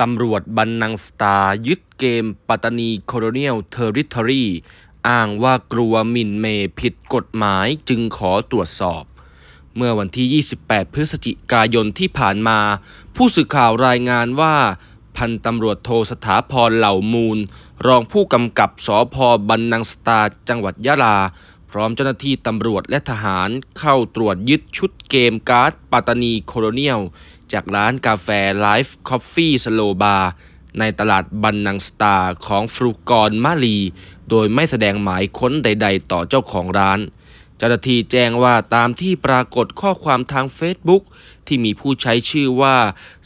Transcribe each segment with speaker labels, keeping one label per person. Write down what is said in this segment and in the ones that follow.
Speaker 1: ตำรวจบันนังสตา ยึดเกม ปัตตานีโคโลเนียลเทอริทอรีอ้างว่ากลัวมินเมผิดกฎหมายจึงขอตรวจสอบ เมื่อวันที่ 28 พฤศจิกายนที่ผ่านมา ผู้สื่อข่าวรายงานว่าพันตำรวจโทสถาพรเหล่ามูล รองผู้กำกับสอพอบันนังสตาจังหวัดยะลาพร้อมเจ้าหน้าที่ตำรวจและทหารเข้าตรวจยึดชุดเกมการ์ดปัตตานีโคโลเนียล จากร้านกาแฟไลฟ์คอฟฟี่สโลบาร์ในตลาดบันนังสตาร์ของฟรุกอรมาลี โดยไม่แสดงหมายค้นใดๆต่อเจ้าของร้าน เจ้าหน้าที่แจ้งว่าตามที่ปรากฏข้อความทางเฟซบุ๊กที่มีผู้ใช้ชื่อว่า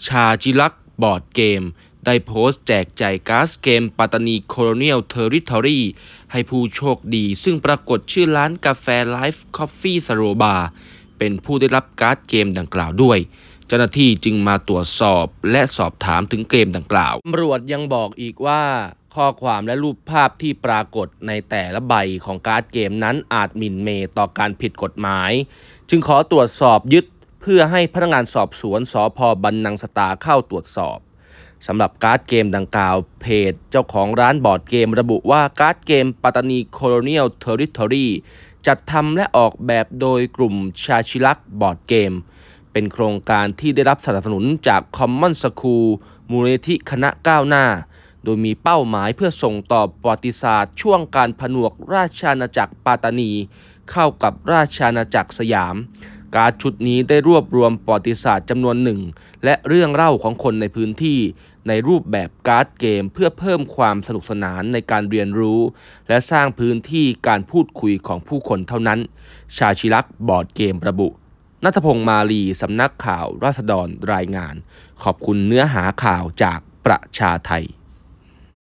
Speaker 1: ชาจิลักบอร์ดเกมได้โพสต์แจกจ่ายก๊าซเกมปัตตานีโคโลเนียลเทอริทอรีให้ผู้โชคดีซึ่งปรากฏชื่อร้านกาแฟไลฟ์คอฟฟี่สโรบา เป็นผู้ได้รับการ์ดเกมดังกล่าวด้วย เจ้าหน้าที่จึงมาตรวจสอบและสอบถามถึงเกมดังกล่าวตำรวจยังบอกอีกว่า ข้อความและรูปภาพที่ปรากฏในแต่ละใบของการ์ดเกมนั้นอาจหมิ่นเมต่อการผิดกฎหมาย จึงขอตรวจสอบยึด เพื่อให้พนักงานสอบสวนสพบันนังสตาเข้าตรวจสอบสำหรับการ์ดเกมดังกล่าว เพจเจ้าของร้านบอร์ดเกมระบุว่า การ์ดเกมปัตตานีโคโลเนียลเทอริทอรีจัดทำและออกแบบโดยกลุ่มชาชิลักบอร์ดเกม เป็นโครงการที่ได้รับสนับสนุนจากคอมมอนสคูลมูลนิธิคณะก้าวหน้า โดยมีเป้าหมายเพื่อส่งต่อประวัติศาสตร์ช่วงการผนวกราชอาณาจักรปัตตานี เข้ากับราชอาณาจักรสยามการ์ดชุดนี้ได้รวบรวมประวัติศาสตร์จำนวนหนึ่ง และเรื่องเล่าของคนในพื้นที่ในรูปแบบการ์ดเกมเพื่อเพิ่มความสนุกสนานในการเรียนรู้และสร้างพื้นที่การพูดคุยของผู้คนเท่านั้น ชาชิลักษ์บอร์ดเกมระบุ นัทพงษ์มาลี สำนักข่าวราษฎรรายงาน ขอบคุณเนื้อหาข่าวจากประชาไทย